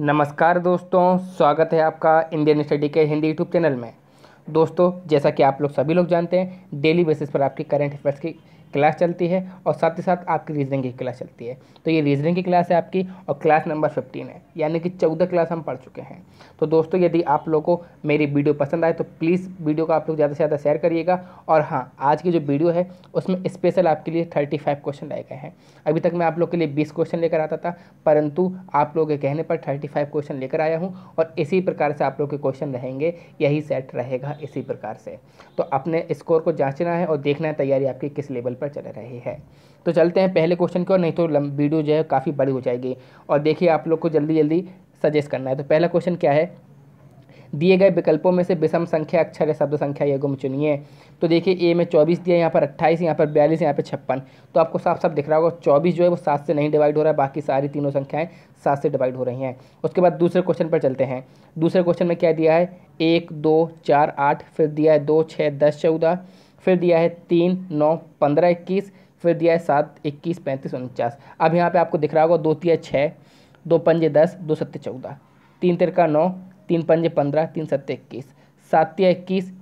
नमस्कार दोस्तों स्वागत है आपका इंडियन स्टडी के हिंदी यूट्यूब चैनल में दोस्तों जैसा कि आप लोग सभी लोग जानते हैं डेली बेसिस पर आपकी करंट अफेयर्स की क्लास चलती है और साथ ही साथ आपकी रीजनिंग की क्लास चलती है तो ये रीजनिंग की क्लास है आपकी और क्लास नंबर फिफ्टीन है यानी कि चौदह क्लास हम पढ़ चुके हैं तो दोस्तों यदि आप लोग को मेरी वीडियो पसंद आए तो प्लीज़ वीडियो को आप लोग ज़्यादा से ज़्यादा शेयर करिएगा और हाँ आज की जो वीडियो है उसमें स्पेशल आपके लिए थर्टी फाइव क्वेश्चन लाए गए हैं अभी तक मैं आप लोग के लिए बीस क्वेश्चन लेकर आता था परंतु आप लोगों के कहने पर थर्टी फाइव क्वेश्चन लेकर आया हूँ और इसी प्रकार से आप लोग के क्वेश्चन रहेंगे यही सेट रहेगा इसी प्रकार से तो अपने स्कोर को जाँचना है और देखना है तैयारी आपकी किस लेवल पर चल रहे हैं तो चलते हैं पहले क्वेश्चन की और नहीं तो वीडियो जो है काफ़ी बड़ी हो जाएगी और देखिए आप लोग को जल्दी जल्दी सजेस्ट करना है तो पहला क्वेश्चन क्या है दिए गए विकल्पों में से विषम संख्या अक्षर या शब्द संख्या ये गुम चुनिए तो देखिए ए में चौबीस दिया यहाँ पर अट्ठाईस यहाँ पर बयालीस यहाँ पर छप्पन तो आपको साफ साफ दिख रहा होगा चौबीस जो है वो सात से नहीं डिवाइड हो रहा है बाकी सारी तीनों संख्याएं सात से डिवाइड हो रही हैं उसके बाद दूसरे क्वेश्चन पर चलते हैं दूसरे क्वेश्चन में क्या दिया है एक दो चार आठ फिर दिया है दो छः दस चौदह फिर दिया है तीन नौ पंद्रह इक्कीस फिर दिया है सात इक्कीस पैंतीस उनचास अब यहाँ पे आपको दिख रहा होगा दो तीन छः दो पंजे दस दो सत्ते चौदह तीन तिरका नौ तीन पंजे पंद्रह तीन सत्ते इक्कीस सात तिया इक्कीस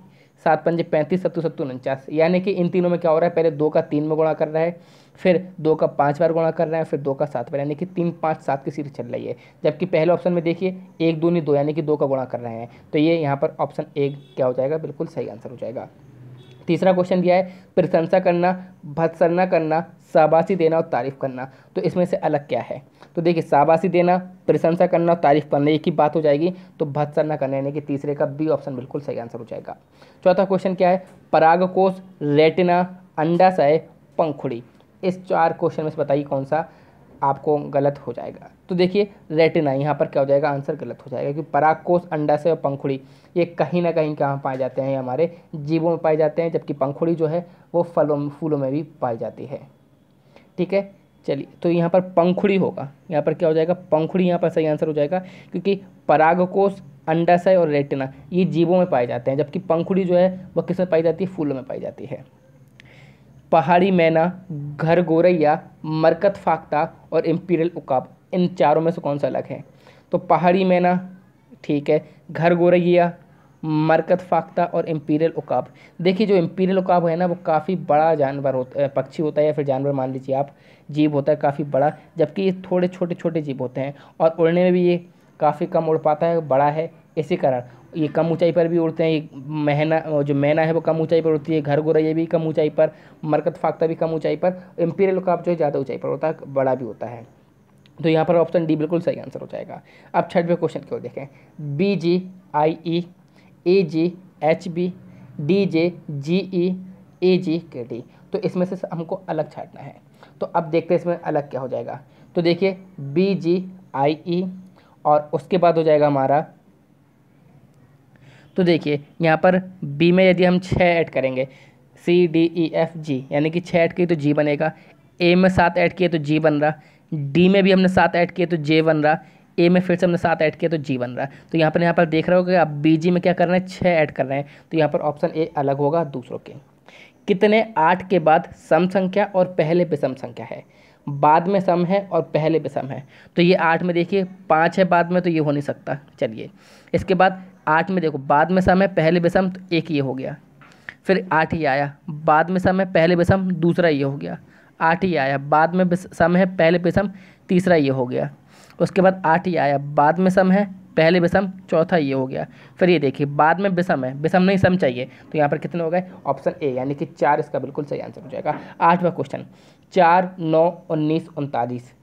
सात पंजे पैंतीस सत्तर सत्तर उनचास यानी कि इन तीनों में क्या हो रहा है पहले दो का तीन में गुणा कर रहा है फिर दो का पाँच बार गुणा कर रहे हैं फिर दो का सात बार यानी कि तीन पाँच सात की सीरीज चल रही है जबकि पहले ऑप्शन में देखिए एक नहीं दो यानी कि दो का गुणा कर रहे हैं तो ये यहाँ पर ऑप्शन एक क्या हो जाएगा बिल्कुल सही आंसर हो जाएगा तीसरा क्वेश्चन दिया है प्रशंसा करना भत्सरना करना शाबाशी देना और तारीफ़ करना तो इसमें से अलग क्या है तो देखिए शाबाशी देना प्रशंसा करना और तारीफ़ करना एक ही बात हो जाएगी तो भत्सरना करना यानी कि तीसरे का बी ऑप्शन बिल्कुल सही आंसर हो जाएगा चौथा क्वेश्चन क्या है परागकोश रेटिना अंडाशय पंखुड़ी इस चार क्वेश्चन में से बताइए कौन सा आपको गलत हो जाएगा तो देखिए रेटिना यहाँ पर क्या हो जाएगा आंसर गलत हो जाएगा क्योंकि परागकोश अंडाशय और पंखुड़ी ये कहीं ना कहीं कहाँ पाए जाते हैं हमारे जीवों में पाए जाते हैं जबकि पंखुड़ी जो है वो फलों फूलों में भी पाई जाती है ठीक है चलिए तो यहाँ पर पंखुड़ी होगा यहाँ पर क्या हो जाएगा पंखुड़ी यहाँ पर सही आंसर हो जाएगा क्योंकि परागकोश अंडाशय और रेटिना ये जीवों में पाए जाते हैं जबकि पंखुड़ी जो है वह किस में पाई जाती है फूलों में पाई जाती है पहाड़ी मैना घर गोरैया मरकत फाख्ता और इम्पीरियल उकाब इन चारों में से कौन सा अलग है तो पहाड़ी मैना ठीक है घर गोरैया मरकत फाख्ता और इम्पीरियल उकाब देखिए जो इम्पीरियल उकाब है ना वो काफ़ी बड़ा जानवर होता पक्षी होता है या फिर जानवर मान लीजिए आप जीव होता है काफ़ी बड़ा जबकि ये थोड़े छोटे छोटे जीव होते हैं और उड़ने में भी ये काफ़ी कम उड़ पाता है बड़ा है इसी कारण ये कम ऊंचाई पर भी उड़ते हैं ये मैना जो मैना है वो कम ऊंचाई पर उड़ती है घर गुरैया भी कम ऊंचाई पर मरकत फाकता भी कम ऊंचाई पर इम्पीरियल काप जो है ज़्यादा ऊंचाई पर होता है बड़ा भी होता है तो यहाँ पर ऑप्शन डी बिल्कुल सही आंसर हो जाएगा अब छठवें क्वेश्चन क्यों देखें B G I E A G H B D J G E A G K D तो इसमें से हमको अलग छाटना है तो अब देखते हैं इसमें अलग क्या हो जाएगा तो देखिए बी जी आई ई और उसके बाद हो जाएगा हमारा तो देखिए यहाँ पर बी में यदि हम छः ऐड करेंगे C D E F G यानी कि छः ऐड किए तो जी बनेगा ए में सात ऐड किए तो जी बन रहा डी में भी हमने सात ऐड किए तो जे बन रहा ए में फिर से हमने सात ऐड किए तो जी बन रहा तो यहाँ पर यहाँ पर देख रहे हो कि आप बी जी में क्या कर रहे हैं छः ऐड कर रहे हैं तो यहाँ पर ऑप्शन ए अलग होगा दूसरों के कितने आठ के बाद सम संख्या और पहले विषम सम संख्या है बाद में सम है और पहले विषम सम है तो ये आठ में देखिए पाँच है बाद में तो ये हो नहीं सकता चलिए इसके बाद आठ में देखो बाद में सम है पहले विषम तो एक ये हो गया फिर आठ ही आया बाद में सम है पहले विषम दूसरा ये हो गया आठ ही आया बाद में सम है पहले विषम तीसरा ये हो गया उसके बाद आठ ही आया बाद में सम है पहले विषम चौथा ये हो गया फिर ये देखिए बाद में विषम है विषम नहीं सम चाहिए तो यहाँ पर कितने हो गए ऑप्शन ए यानी कि चार इसका बिल्कुल सही आंसर हो जाएगा आठवां क्वेश्चन चार नौ उन्नीस उनतालीस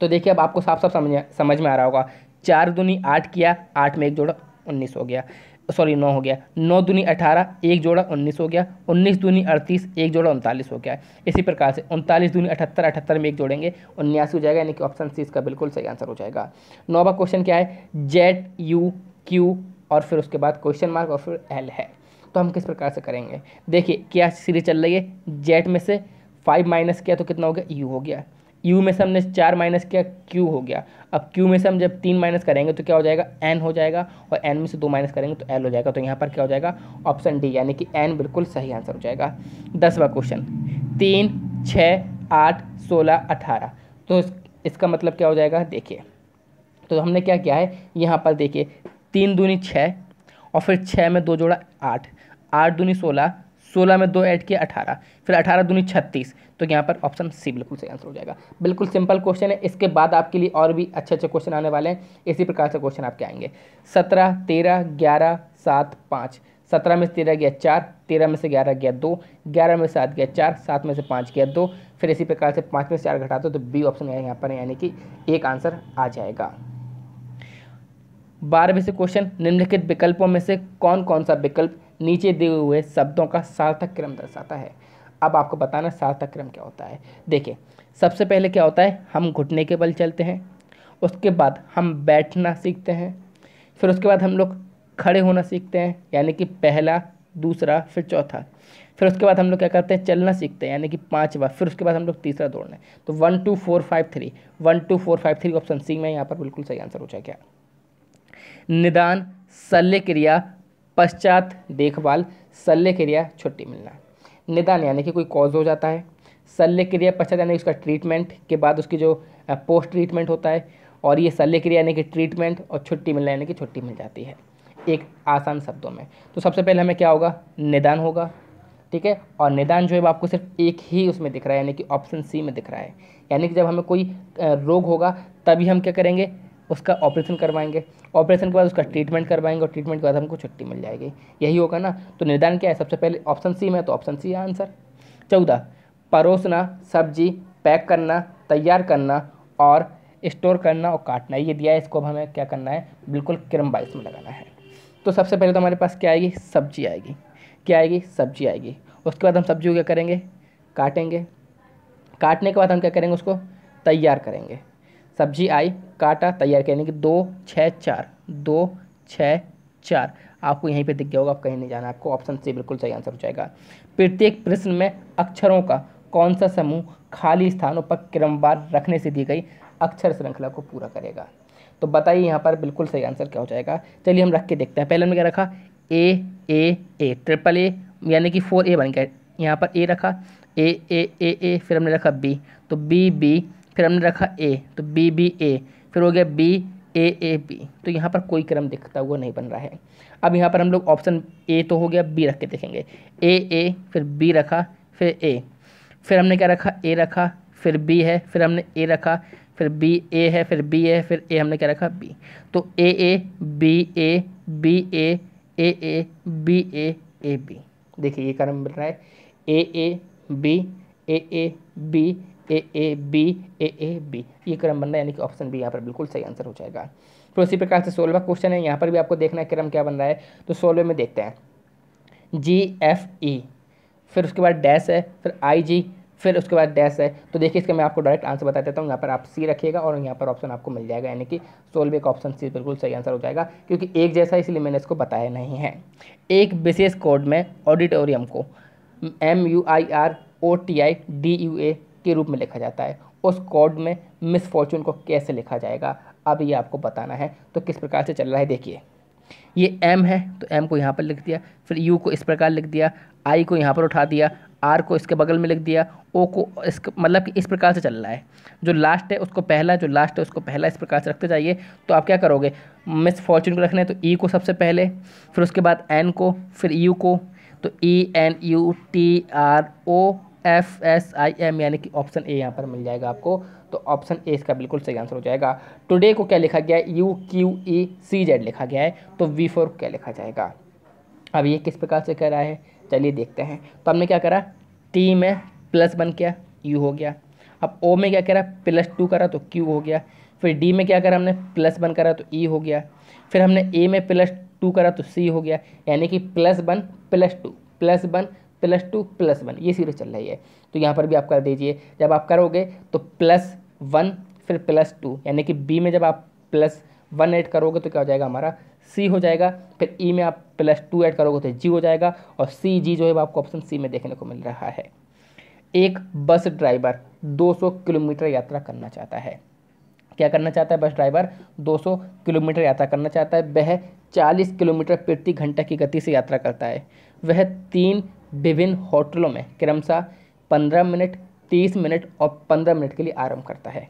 तो देखिए अब आपको साफ साफ समझ समझ में आ रहा होगा चार दूनी आठ किया आठ में एक जोड़ा उन्नीस हो गया सॉरी नौ हो गया नौ दूनी अठारह एक जोड़ा उन्नीस हो गया उन्नीस दूनी अड़तीस एक जोड़ा उनतालीस हो गया इसी प्रकार से उनतालीस दूनी अठहत्तर अठहत्तर में एक जोड़ेंगे उन्यासी हो जाएगा यानी कि ऑप्शन सी इसका बिल्कुल सही आंसर हो जाएगा नौवा क्वेश्चन क्या है जेड यू क्यू और फिर उसके बाद क्वेश्चन मार्क और फिर एल है तो हम किस प्रकार से करेंगे देखिए क्या सीरीज चल रही है जेड में से फाइव माइनस किया तो कितना हो गया यू हो गया यू में से हमने चार माइनस किया क्यू हो गया अब क्यू में से हम जब तीन माइनस करेंगे तो क्या हो जाएगा एन हो जाएगा और एन में से दो माइनस करेंगे तो एल हो जाएगा तो यहाँ पर क्या हो जाएगा ऑप्शन डी यानी कि एन बिल्कुल सही आंसर हो जाएगा दसवा क्वेश्चन तीन छः आठ सोलह अठारह तो इसका मतलब क्या हो जाएगा देखिए तो हमने क्या किया है यहाँ पर देखिए तीन दूनी छः और फिर छः में दो जोड़ा आठ आठ दूनी सोलह सोलह में दो ऐड किया अठारह फिर अठारह दूनी छत्तीस तो यहाँ पर ऑप्शन सी बिल्कुल सही आंसर हो जाएगा बिल्कुल सिंपल क्वेश्चन है इसके बाद आपके लिए और भी अच्छे अच्छे क्वेश्चन आने वाले हैं इसी प्रकार से क्वेश्चन आपके आएंगे सत्रह तेरह ग्यारह सात पाँच सत्रह में से तेरह गया चार तेरह में से ग्यारह गया दो ग्यारह में सात गया चार सात में से पाँच गया दो फिर इसी प्रकार से पाँच में से चार घटा दो तो बी ऑप्शन यहाँ पर यानी कि एक आंसर आ जाएगा बारहवें से क्वेश्चन निम्नलिखित विकल्पों में से कौन कौन सा विकल्प नीचे दिए हुए शब्दों का सार्थक क्रम दर्शाता है अब आपको बताना सार्थक क्रम क्या होता है देखिए सबसे पहले क्या होता है हम घुटने के बल चलते हैं उसके बाद हम बैठना सीखते हैं फिर उसके बाद हम लोग खड़े होना सीखते हैं यानी कि पहला दूसरा फिर चौथा फिर उसके बाद हम लोग क्या करते हैं चलना सीखते हैं यानी कि पाँच बार फिर उसके बाद हम लोग तीसरा दौड़ना है तो one two four five three one two four five three option C में यहाँ पर बिल्कुल सही आंसर हो जाएगा निदान शल्य क्रिया पश्चात देखभाल शल्य क्रिया छुट्टी मिलना निदान यानी कि कोई कॉज हो जाता है शल्य क्रिया पश्चात यानी उसका ट्रीटमेंट के बाद उसकी जो पोस्ट ट्रीटमेंट होता है और ये शल्य क्रिया यानी कि ट्रीटमेंट और छुट्टी मिलना यानी कि छुट्टी मिल जाती है एक आसान शब्दों में तो सबसे पहले हमें क्या होगा निदान होगा ठीक है और निदान जो है आपको सिर्फ एक ही उसमें दिख रहा है यानी कि ऑप्शन सी में दिख रहा है यानी कि जब हमें कोई रोग होगा तभी हम क्या करेंगे उसका ऑपरेशन करवाएंगे ऑपरेशन के बाद उसका ट्रीटमेंट करवाएंगे और ट्रीटमेंट के बाद हमको छुट्टी मिल जाएगी यही होगा ना तो निदान क्या है सबसे पहले ऑप्शन सी में तो ऑप्शन सी है आंसर चौदह परोसना सब्जी पैक करना तैयार करना और स्टोर करना और काटना ये दिया है इसको अब हमें क्या करना है बिल्कुल क्रम बाइस में लगाना है तो सबसे पहले तो हमारे पास क्या आएगी सब्जी आएगी क्या आएगी सब्जी आएगी उसके बाद हम सब्जी को क्या करेंगे काटेंगे काटने के बाद हम क्या करेंगे उसको तैयार करेंगे सब्जी आई काटा तैयार किया यानी कि दो छः चार दो छः चार आपको यहीं पे दिख गया होगा आप कहीं नहीं जाना आपको ऑप्शन सी बिल्कुल सही आंसर हो जाएगा प्रत्येक प्रश्न में अक्षरों का कौन सा समूह खाली स्थानों पर क्रमवार रखने से दी गई अक्षर श्रृंखला को पूरा करेगा तो बताइए यहाँ पर बिल्कुल सही आंसर क्या हो जाएगा चलिए हम रख के देखते हैं पहले हमने क्या रखा ए ए ए ट्रिपल ए यानी कि फोर ए बन गया यहाँ पर ए रखा ए ए ए ए फिर हमने रखा बी तो बी बी फिर हमने रखा ए तो बी बी ए फिर हो गया बी ए ए बी तो यहाँ पर कोई क्रम दिखता हुआ नहीं बन रहा है अब यहाँ पर हम लोग ऑप्शन ए तो हो गया बी रख के देखेंगे ए ए फिर बी रखा फिर ए फिर हमने क्या रखा ए रखा फिर बी है फिर हमने ए रखा फिर बी ए है फिर बी है फिर ए हमने क्या रखा बी तो A A B A B A A A B A A B देखिए ये क्रम बन रहा है A A B A A B A A B A A B ये क्रम बन रहा है यानी कि ऑप्शन बी यहाँ पर बिल्कुल सही आंसर हो जाएगा तो इसी प्रकार से सोलवा क्वेश्चन है यहाँ पर भी आपको देखना है क्रम क्या बन रहा है तो सोलवे में देखते हैं जी एफ ई फिर उसके बाद डैश है फिर आई जी फिर उसके बाद डैश है तो देखिए इसका मैं आपको डायरेक्ट आंसर बता देता हूँ यहाँ पर आप सी रखिएगा और यहाँ पर ऑप्शन आपको मिल जाएगा यानी कि सोलवे का ऑप्शन सी बिल्कुल सही आंसर हो जाएगा क्योंकि एक जैसा इसलिए मैंने इसको बताया नहीं है एक विशेष कोड में ऑडिटोरियम को M U I R O T I D U A के रूप में लिखा जाता है उस कोड में मिसफॉर्चून को कैसे लिखा जाएगा अब ये आपको बताना है तो किस प्रकार से चल रहा है देखिए ये एम है तो एम को यहाँ पर लिख दिया फिर यू को इस प्रकार लिख दिया आई को यहाँ पर उठा दिया आर को इसके बगल में लिख दिया ओ को इस मतलब कि इस प्रकार से चल रहा है जो लास्ट है उसको पहला जो लास्ट है उसको पहला इस प्रकार से रखते जाइए तो आप क्या करोगे मिस फॉर्चून को रखना है तो ई e को सबसे पहले फिर उसके बाद एन को फिर यू को तो E N U T R O F S I M यानी कि ऑप्शन ए यहाँ पर मिल जाएगा आपको तो ऑप्शन ए इसका बिल्कुल सही आंसर हो जाएगा टुडे को क्या लिखा गया है U Q E C Z लिखा गया है तो वी फोर क्या लिखा जाएगा अब ये किस प्रकार से कह रहा है चलिए देखते हैं तो हमने क्या करा टी में प्लस बन किया यू हो गया अब ओ में क्या करा प्लस टू करा तो क्यू हो गया फिर डी में क्या करा हमने प्लस वन करा तो ई e हो गया फिर हमने ए में प्लस टू करा तो सी हो गया यानी कि plus one plus two plus one plus two plus one ये सीरीज चल रही है तो यहाँ पर भी आप कर दीजिए जब आप करोगे तो प्लस वन फिर प्लस टू यानी कि बी में जब आप प्लस वन ऐड करोगे तो क्या हो जाएगा हमारा सी हो जाएगा फिर ई e में आप प्लस टू ऐड करोगे तो जी हो जाएगा और सी जी जो है आपको ऑप्शन सी में देखने को मिल रहा है एक बस ड्राइवर 200 किलोमीटर यात्रा करना चाहता है क्या करना चाहता है बस ड्राइवर 200 किलोमीटर यात्रा करना चाहता है वह 40 किलोमीटर प्रति घंटा की गति से यात्रा करता है वह तीन विभिन्न होटलों में क्रमशः पंद्रह मिनट तीस मिनट और पंद्रह मिनट के लिए आरंभ करता है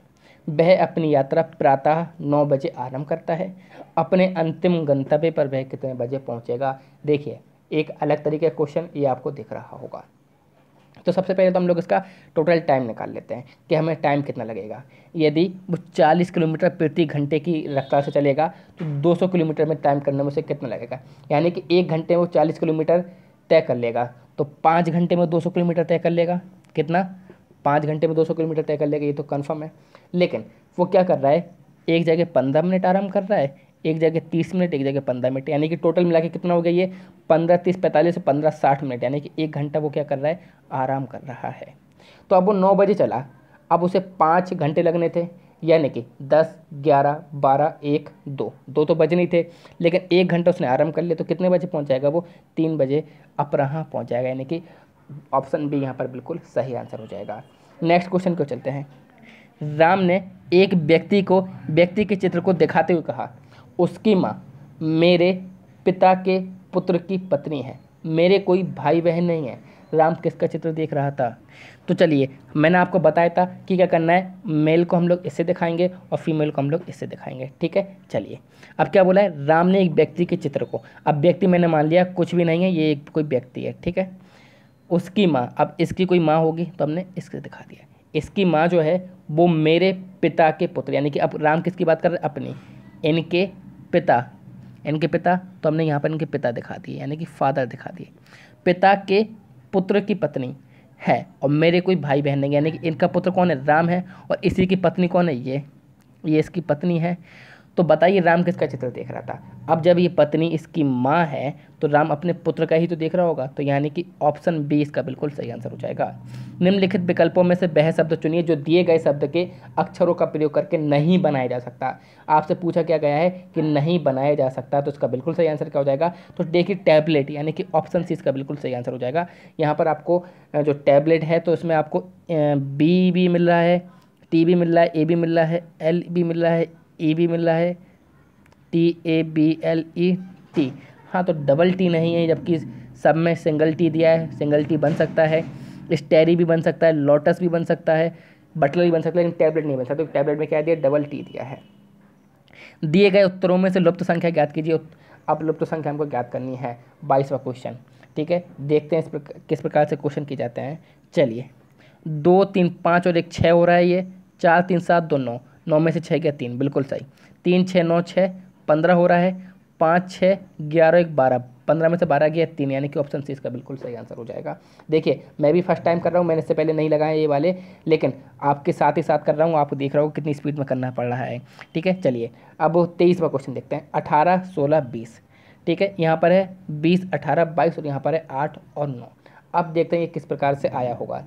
वह अपनी यात्रा प्रातः नौ बजे आरंभ करता है अपने अंतिम गंतव्य पर वह कितने बजे पहुंचेगा देखिए एक अलग तरीके का क्वेश्चन ये आपको दिख रहा होगा तो सबसे पहले तो हम लोग इसका टोटल टाइम निकाल लेते हैं कि हमें टाइम कितना लगेगा यदि वो चालीस किलोमीटर प्रति घंटे की रफ्तार से चलेगा तो दो सौ किलोमीटर में टाइम करने में उसे कितना लगेगा यानी कि एक घंटे में वो चालीस किलोमीटर तय कर लेगा तो पाँच घंटे में दो सौ किलोमीटर तय कर लेगा कितना पाँच घंटे में दो सौ किलोमीटर तय कर लेगा ये तो कन्फर्म है लेकिन वो क्या कर रहा है एक जगह पंद्रह मिनट आराम कर रहा है एक जगह तीस मिनट एक जगह पंद्रह मिनट यानी कि टोटल मिला के कितना हो गया ये पंद्रह तीस पैंतालीस पंद्रह साठ मिनट यानी कि एक घंटा वो क्या कर रहा है आराम कर रहा है तो अब वो नौ बजे चला अब उसे पाँच घंटे लगने थे यानी कि दस ग्यारह बारह एक दो दो तो बजे नहीं थे लेकिन एक घंटा उसने आराम कर लिया तो कितने बजे पहुँच जाएगा वो तीन बजे अपराह पहुँच जाएगा यानी कि ऑप्शन बी यहाँ पर बिल्कुल सही आंसर हो जाएगा नेक्स्ट क्वेश्चन को चलते हैं राम ने एक व्यक्ति को व्यक्ति के चित्र को दिखाते हुए कहा उसकी माँ मेरे पिता के पुत्र की पत्नी है मेरे कोई भाई बहन नहीं है राम किसका चित्र देख रहा था तो चलिए मैंने आपको बताया था कि क्या करना है मेल को हम लोग इससे दिखाएंगे और फीमेल को हम लोग इससे दिखाएंगे ठीक है चलिए अब क्या बोला है राम ने एक व्यक्ति के चित्र को अब व्यक्ति मैंने मान लिया कुछ भी नहीं है ये एक कोई व्यक्ति है ठीक है उसकी माँ अब इसकी कोई माँ होगी तो हमने इसके दिखा दिया इसकी माँ जो है वो मेरे पिता के पुत्र यानी कि अब राम किसकी बात कर रहे हैं अपनी इनके पिता इनके पिता तो हमने यहाँ पर इनके पिता दिखा दिए यानी कि फादर दिखा दिए पिता के पुत्र की पत्नी है और मेरे कोई भाई बहन नहीं यानी कि इनका पुत्र कौन है राम है और इसी की पत्नी कौन है ये ये इसकी पत्नी है तो बताइए राम किसका चित्र देख रहा था अब जब ये पत्नी इसकी माँ है तो राम अपने पुत्र का ही तो देख रहा होगा तो यानी कि ऑप्शन बी इसका बिल्कुल सही आंसर हो जाएगा निम्नलिखित विकल्पों में से वह शब्द चुनिए जो दिए गए शब्द के अक्षरों का प्रयोग करके नहीं बनाया जा सकता आपसे पूछा क्या गया है कि नहीं बनाया जा सकता तो इसका बिल्कुल सही आंसर क्या हो जाएगा तो देखिए टैबलेट यानी कि ऑप्शन सी इसका बिल्कुल सही आंसर हो जाएगा यहाँ पर आपको जो टैबलेट है तो इसमें आपको बी भी मिल रहा है टी भी मिल रहा है ए भी मिल रहा है एल भी मिल रहा है ई e भी मिल रहा है T A B L E T हाँ तो डबल टी नहीं है जबकि सब में सिंगल टी दिया है सिंगल टी बन सकता है स्टेरी भी बन सकता है लोटस भी बन सकता है बटलर भी बन सकता है लेकिन टैबलेट नहीं बन सकता तो टैबलेट में क्या दिया डबल टी दिया है दिए गए उत्तरों में से लुप्त संख्या ज्ञात कीजिए अब लुप्त संख्या हमको ज्ञात करनी है बाईसवा क्वेश्चन ठीक है देखते हैं इस प्रकार किस प्रकार से क्वेश्चन किए जाते हैं चलिए दो तीन पाँच और एक छः हो रहा है ये चार तीन सात दो नौ नौ में से छः गया तीन बिल्कुल सही तीन छः नौ छः पंद्रह हो रहा है पाँच छः ग्यारह एक बारह पंद्रह में से बारह गया तीन यानी कि ऑप्शन सी इसका बिल्कुल सही आंसर हो जाएगा देखिए मैं भी फर्स्ट टाइम कर रहा हूँ मैंने इससे पहले नहीं लगाए ये वाले लेकिन आपके साथ ही साथ कर रहा हूँ आप देख रहा हो कितनी स्पीड में करना पड़ रहा है ठीक है चलिए अब तेईसवा क्वेश्चन देखते हैं अठारह सोलह बीस ठीक है यहाँ पर है बीस अठारह बाईस और यहाँ पर है आठ और नौ अब देखते हैं ये किस प्रकार से आया होगा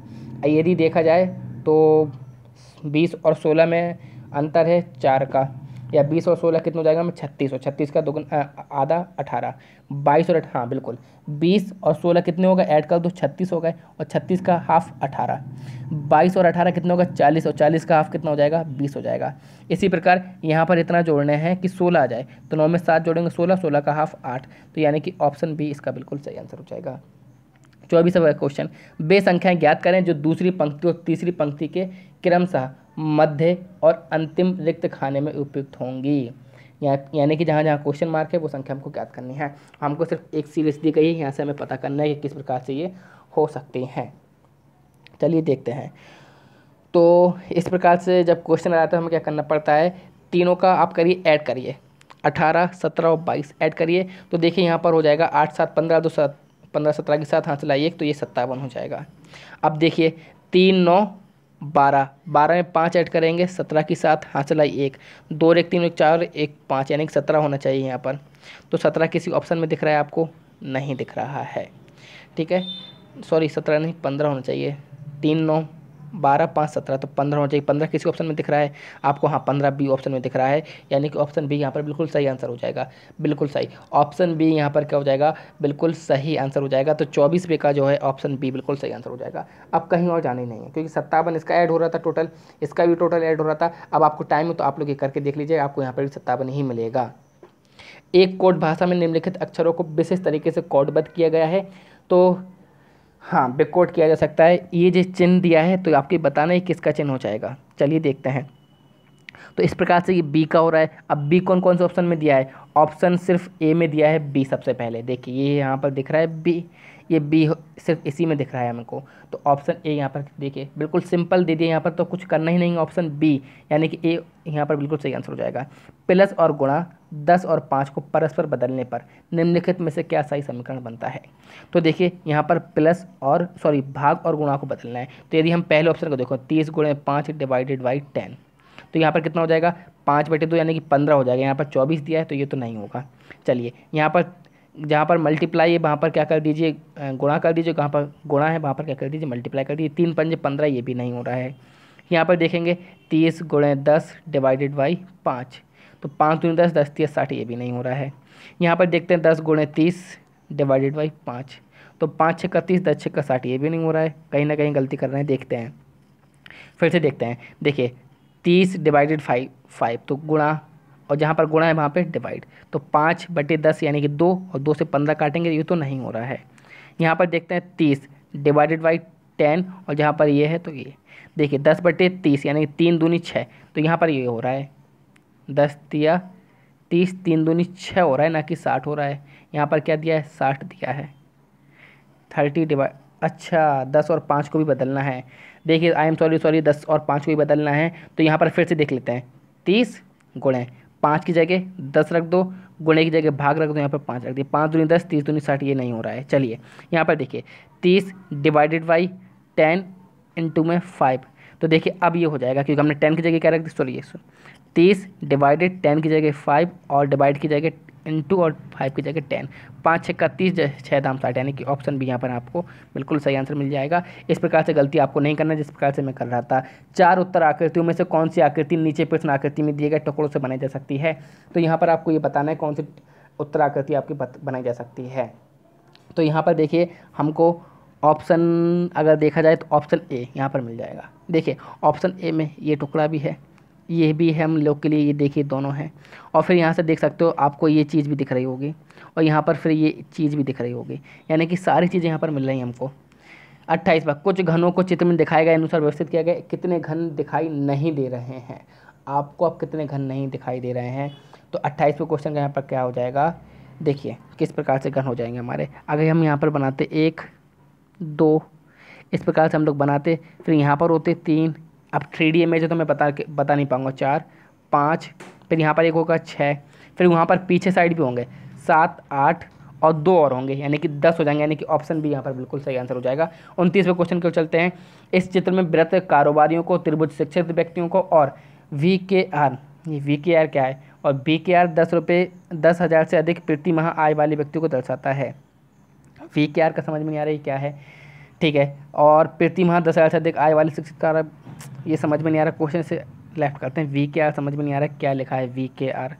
यदि देखा जाए तो बीस और सोलह में अंतर है चार का या बीस और सोलह कितना हो जाएगा हमें छत्तीस और छत्तीस का दोगुना आधा अठारह बाईस और हाँ बिल्कुल बीस और सोलह कितने हो गए ऐड कर दो छत्तीस हो गए और छत्तीस का हाफ अठारह बाईस और अठारह कितना होगा चालीस और चालीस का हाफ कितना हो जाएगा बीस हो जाएगा इसी प्रकार यहाँ पर इतना जोड़ने हैं कि सोलह आ जाए तो नौ में सात जोड़ेंगे सोलह सोलह का हाफ आठ तो यानी कि ऑप्शन बी इसका बिल्कुल सही आंसर हो जाएगा चौबीस क्वेश्चन बे संख्याएँ ज्ञात करें जो दूसरी पंक्ति और तीसरी पंक्ति के क्रमशः मध्य और अंतिम रिक्त खाने में उपयुक्त होंगी या यानी कि जहाँ जहाँ क्वेश्चन मार्क है वो संख्या हमको ज्ञात करनी है हमको सिर्फ एक सीरीज दी गई है यहाँ से हमें पता करना है कि किस प्रकार से ये हो सकती हैं चलिए देखते हैं तो इस प्रकार से जब क्वेश्चन आता है हमें क्या करना पड़ता है तीनों का आप करिए ऐड करिए अठारह सत्रह और बाईस ऐड करिए तो देखिए यहाँ पर हो जाएगा आठ सात पंद्रह दो सात पंद्रह सत्रह के साथ हाथ लाइए तो ये सत्तावन हो जाएगा अब देखिए तीन नौ बारह बारह में पाँच ऐड करेंगे सत्रह के साथ हाँ चलाई एक दो एक तीन एक चार एक पाँच यानी कि सत्रह होना चाहिए यहाँ पर तो सत्रह किसी ऑप्शन में दिख रहा है आपको नहीं दिख रहा है ठीक है सॉरी सत्रह नहीं पंद्रह होना चाहिए तीन नौ बारह पाँच सत्रह तो पंद्रह होना चाहिए पंद्रह किसी ऑप्शन में दिख रहा है आपको हाँ पंद्रह बी ऑप्शन में दिख रहा है यानी कि ऑप्शन बी यहाँ पर बिल्कुल सही आंसर हो जाएगा बिल्कुल सही ऑप्शन बी यहाँ पर क्या हो जाएगा बिल्कुल सही आंसर हो जाएगा तो चौबीस बे का जो है ऑप्शन बी बिल्कुल सही आंसर हो जाएगा अब कहीं और जाना ही नहीं है क्योंकि सत्तावन इसका ऐड हो रहा था टोटल इसका भी टोटल ऐड हो रहा था अब आपको टाइम है तो आप लोग ये करके देख लीजिए आपको यहाँ पर भी सत्तावन ही मिलेगा एक कोड भाषा में निम्नलिखित अक्षरों को विशेष तरीके से कोडबद्ध किया गया है तो हाँ बेकोट किया जा सकता है ये जो चिन्ह दिया है तो आपके बताना है किसका चिन्ह हो जाएगा चलिए देखते हैं तो इस प्रकार से ये बी का हो रहा है अब बी कौन कौन से ऑप्शन में दिया है ऑप्शन सिर्फ ए में दिया है बी सबसे पहले देखिए ये यहाँ पर दिख रहा है बी ये बी सिर्फ इसी में दिख रहा है हमको तो ऑप्शन ए यहाँ पर देखिए बिल्कुल सिंपल दे दिए यहाँ पर तो कुछ करना ही नहीं है ऑप्शन बी यानी कि ए यहाँ पर बिल्कुल सही आंसर हो जाएगा प्लस और गुणा दस और पाँच को परस्पर बदलने पर निम्नलिखित में से क्या सही समीकरण बनता है तो देखिए यहाँ पर प्लस और सॉरी भाग और गुणा को बदलना है तो यदि हम पहले ऑप्शन को देखो तीस गुणे पाँच डिवाइडेड बाई टेन तो यहाँ पर कितना हो जाएगा पाँच बटे दो यानी कि पंद्रह हो जाएगा यहाँ पर चौबीस दिया है तो ये तो नहीं होगा चलिए यहाँ पर जहाँ पर मल्टीप्लाई है वहाँ पर क्या कर दीजिए गुणा कर दीजिए कहाँ पर गुणा है वहाँ पर क्या कर दीजिए मल्टीप्लाई कर दीजिए तीन पंजे पंद्रह ये भी नहीं हो रहा है यहाँ पर देखेंगे तीस गुणे दस डिवाइडेड बाई पाँच तो पाँच दूनी दस दस तीस साठ ये भी नहीं हो रहा है यहाँ पर देखते हैं दस गुणे तीस डिवाइडेड बाई पाँच तो पाँच छः का तीस दस छः का साठ ये भी नहीं हो रहा है कहीं ना कहीं गलती कर रहे हैं देखते हैं फिर से देखते हैं देखिए तीस डिवाइडेड फाइव फाइव तो गुणा और जहाँ पर गुणा है वहाँ पर डिवाइड तो पाँच बटे दस यानी कि दो और दो से पंद्रह काटेंगे ये तो नहीं हो रहा है यहाँ पर देखते हैं तीस डिवाइडेड बाई टेन और जहाँ पर ये है तो ये देखिए दस बटे तीस यानी कि तीन दूनी छः तो यहाँ पर ये हो रहा है दस दिया तीस तीन दूनी छः हो रहा है ना कि साठ हो रहा है यहाँ पर क्या दिया है साठ दिया है थर्टी डिवाइड अच्छा दस और पाँच को भी बदलना है देखिए आई एम सॉरी सॉरी दस और पाँच को भी बदलना है तो यहाँ पर फिर से देख लेते हैं तीस गुणें पाँच की जगह दस रख दो गुणे की जगह भाग रख दो यहाँ पर पाँच रख दिए पाँच दूनी दस तीस दूनी साठ ये नहीं हो रहा है चलिए यहाँ पर देखिए तीस डिवाइडेड बाई टेन इंटू में फाइव तो देखिए अब ये हो जाएगा क्योंकि हमने टेन की जगह क्या रख दी सॉरी ये तीस डिवाइडेड टेन की जगह फाइव और डिवाइड की जगह इंटू और फाइव की जगह टेन पाँच छः का तीस छः दाम साठ यानी कि ऑप्शन भी यहाँ पर आपको बिल्कुल सही आंसर मिल जाएगा इस प्रकार से गलती आपको नहीं करना जिस प्रकार से मैं कर रहा था चार उत्तर आकृतियों में से कौन सी आकृति नीचे प्रश्न आकृति में दिए गए टुकड़ों से बनाई जा सकती है तो यहाँ पर आपको ये बताना है कौन सी उत्तर आकृति आपकी बनाई जा सकती है तो यहाँ पर देखिए हमको ऑप्शन अगर देखा जाए तो ऑप्शन ए यहाँ पर मिल जाएगा देखिए ऑप्शन ए में ये टुकड़ा भी है ये भी है हम लोग के लिए ये देखिए दोनों हैं और फिर यहाँ से देख सकते हो आपको ये चीज़ भी दिख रही होगी और यहाँ पर फिर ये चीज़ भी दिख रही होगी यानी कि सारी चीज़ें यहाँ पर मिल रही हैं हमको अट्ठाईस बार कुछ घनों को चित्र में दिखाया गया अनुसार व्यवस्थित किया गया कितने घन दिखाई नहीं दे रहे हैं आपको अब कितने घन नहीं दिखाई दे रहे हैं तो अट्ठाईसवें क्वेश्चन का यहाँ पर क्या हो जाएगा देखिए किस प्रकार से घन हो जाएंगे हमारे अगर हम यहाँ पर बनाते एक दो इस प्रकार से हम लोग बनाते फिर यहाँ पर होते तीन अब थ्री डी इमेज है तो मैं बता के बता नहीं पाऊँगा चार पाँच फिर यहाँ पर एक होगा छः फिर वहाँ पर पीछे साइड भी होंगे सात आठ और दो और होंगे यानी कि दस हो जाएंगे यानी कि ऑप्शन भी यहाँ पर बिल्कुल सही आंसर हो जाएगा उनतीसवें क्वेश्चन क्यों चलते हैं इस चित्र में व्रत कारोबारियों को त्रिभुज शिक्षित व्यक्तियों को और वी के आर ये वी के आर क्या है और वी के आर दस रुपये दस हज़ार से अधिक प्रति माह आय वाले व्यक्ति को दर्शाता है वी के आर का समझ में नहीं आ रही क्या है ठीक है और प्रति माह दस हज़ार से अधिक आय वाले शिक्षित ये समझ में नहीं आ रहा क्वेश्चन से लेफ्ट करते हैं वी के आर समझ में नहीं आ रहा क्या लिखा है वी के आर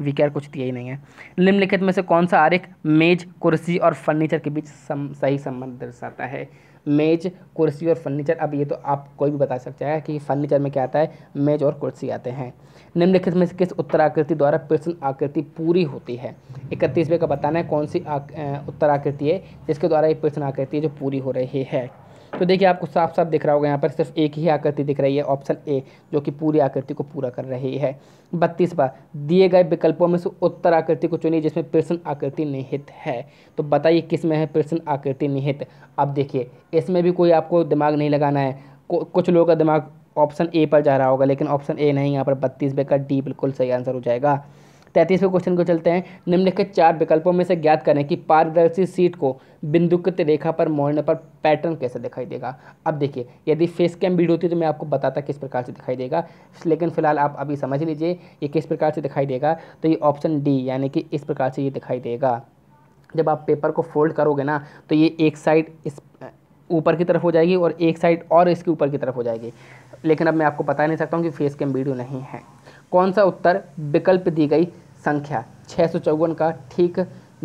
वी के आर कुछ दिया ही नहीं है निम्नलिखित में से कौन सा आरेख मेज कुर्सी और फर्नीचर के बीच सम, सही संबंध दर्शाता है मेज कुर्सी और फर्नीचर अब ये तो आप कोई भी बता सकता है कि फर्नीचर में क्या आता है मेज और कुर्सी आते हैं निम्नलिखित में से किस उत्तराकृति द्वारा प्रश्न आकृति पूरी होती है इकतीसवें का बताना है कौन सी उत्तराकृति है जिसके द्वारा ये प्रश्न आकृति जो पूरी हो रही है तो देखिए आपको साफ साफ दिख रहा होगा यहाँ पर सिर्फ एक ही आकृति दिख रही है ऑप्शन ए जो कि पूरी आकृति को पूरा कर रही है बत्तीस बार दिए गए विकल्पों में से उत्तर आकृति को चुनिए जिसमें प्रश्न आकृति निहित है तो बताइए किस में है प्रश्न आकृति निहित अब देखिए इसमें भी कोई आपको दिमाग नहीं लगाना है कुछ लोगों का दिमाग ऑप्शन ए पर जा रहा होगा लेकिन ऑप्शन ए नहीं यहाँ पर बत्तीस बे का डी बिल्कुल सही आंसर हो जाएगा तैंतीसवें क्वेश्चन को चलते हैं निम्नलिखित चार विकल्पों में से ज्ञात करें कि पारदर्शी सीट को बिंदुकृत रेखा पर मोड़ने पर पैटर्न कैसे दिखाई देगा अब देखिए यदि फेस कैम वीडियो होती तो मैं आपको बताता किस प्रकार से दिखाई देगा लेकिन फिलहाल आप अभी समझ लीजिए ये किस प्रकार से दिखाई देगा तो ये ऑप्शन डी यानी कि इस प्रकार से ये दिखाई देगा जब आप पेपर को फोल्ड करोगे ना तो ये एक साइड इस ऊपर की तरफ हो जाएगी और एक साइड और इसके ऊपर की तरफ हो जाएगी लेकिन अब मैं आपको बता नहीं सकता हूँ कि फेस कैम वीडियो नहीं है कौन सा उत्तर विकल्प दी गई संख्या छः सौ चौवन का ठीक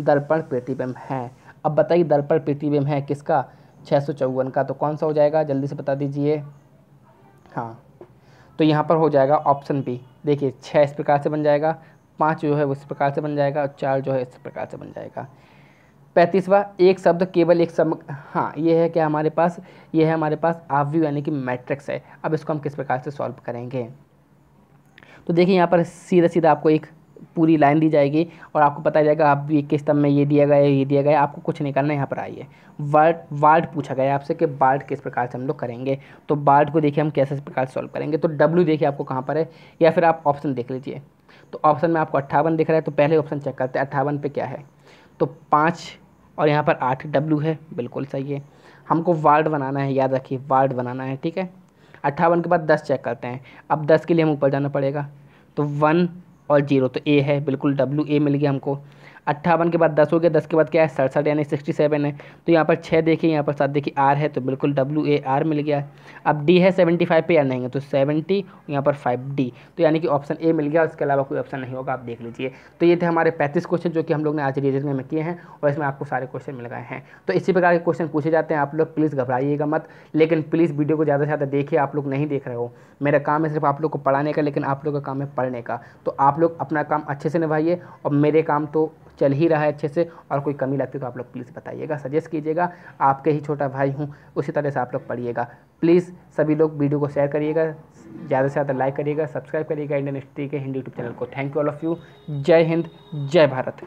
दर्पण प्रतिबिंब है अब बताइए दर्पण प्रतिबिंब है किसका छः सौ चौवन का तो कौन सा हो जाएगा जल्दी से बता दीजिए हाँ तो यहाँ पर हो जाएगा ऑप्शन बी देखिए छः इस प्रकार से बन जाएगा पाँच जो है वो इस प्रकार से बन जाएगा और चार जो है इस प्रकार से बन जाएगा पैंतीसवा एक शब्द केवल एक सम हाँ ये है क्या हमारे पास ये है हमारे पास आव्यू यानी कि मैट्रिक्स है अब इसको हम किस प्रकार से सॉल्व करेंगे तो देखिए यहाँ पर सीधा सीधा आपको एक पूरी लाइन दी जाएगी और आपको पता जाएगा आप भी किस स्तंभ में ये दिया गया ये दिया गया आपको कुछ निकालना यहाँ पर आइए वार्ड वार्ड पूछा गया आपसे कि बाल्ट किस प्रकार से हम लोग करेंगे तो बाल्ट को देखिए हम कैसे प्रकार से सॉल्व करेंगे तो डब्ल्यू देखिए आपको कहाँ पर है या फिर आप ऑप्शन देख लीजिए तो ऑप्शन में आपको अट्ठावन दिख रहा है तो पहले ऑप्शन चेक करते हैं अट्ठावन पर क्या है तो पाँच और यहाँ पर आठ डब्ल्यू है बिल्कुल सही है हमको वार्ड बनाना है याद रखिए वार्ड बनाना है ठीक है अट्ठावन के बाद दस चेक करते हैं अब दस के लिए हम ऊपर जाना पड़ेगा तो वन और जीरो तो ए है बिल्कुल डब्ल्यू ए मिल गया हमको अट्ठावन के बाद दस हो गया दस के बाद क्या है सड़सठ यानी सिक्सटी सेवन है तो यहाँ पर छः देखिए यहाँ पर सात देखिए आर है तो बिल्कुल डब्ल्यू ए आर मिल गया अब डी है सेवेंटी फाइव पर या नहीं है तो सेवेंटी यहाँ पर फाइव डी तो यानी कि ऑप्शन ए मिल गया उसके अलावा कोई ऑप्शन नहीं होगा आप देख लीजिए तो ये थे हमारे पैंतीस क्वेश्चन जो कि हम लोग ने आज रिजल्ट में किए हैं और इसमें आपको सारे क्वेश्चन मिल गए हैं तो इसी प्रकार के क्वेश्चन पूछे जाते हैं आप लोग प्लीज़ घबराइएगा मत लेकिन प्लीज़ वीडियो को ज़्यादा से ज़्यादा देखिए आप लोग नहीं देख रहे हो मेरा काम है सिर्फ आप लोग को पढ़ाने का लेकिन आप लोग का काम है पढ़ने का तो आप लोग अपना काम अच्छे से निभाइए और मेरे काम तो चल ही रहा है अच्छे से और कोई कमी लगती है तो आप लोग प्लीज़ बताइएगा सजेस्ट कीजिएगा आपके ही छोटा भाई हूँ उसी तरह से आप लोग पढ़िएगा प्लीज़ सभी लोग वीडियो को शेयर करिएगा ज़्यादा से ज़्यादा लाइक करिएगा सब्सक्राइब करिएगा इंडियन हिस्ट्री के हिंदी यूट्यूब चैनल को thank you all of you जय हिंद जय भारत